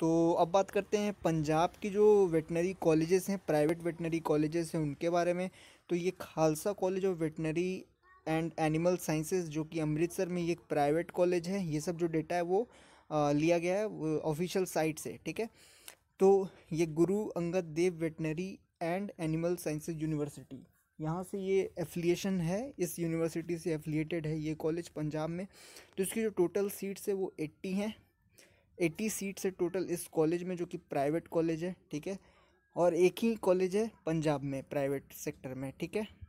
तो अब बात करते हैं पंजाब की जो वेटनरी कॉलेजेस हैं प्राइवेट वेटनरी कॉलेजेस हैं उनके बारे में तो ये Khalsa college of veterinary and animal sciences जो कि अमृतसर में ये एक प्राइवेट कॉलेज है ये सब जो डेटा है वो आ, लिया गया है ऑफिशियल साइट से ठीक है तो ये Guru Angad Dev veterinary and animal sciences university यहाँ से ये एफिलिएशन है इस यूनिवर्सिटी से एफिलिएटेड है ये कॉलेज पंजाब में तो इसकी जो टोटल सीट्स है वो एट्टी हैं एट्टी सीट्स है टोटल इस कॉलेज में जो कि प्राइवेट कॉलेज है ठीक है और एक ही कॉलेज है पंजाब में प्राइवेट सेक्टर में ठीक है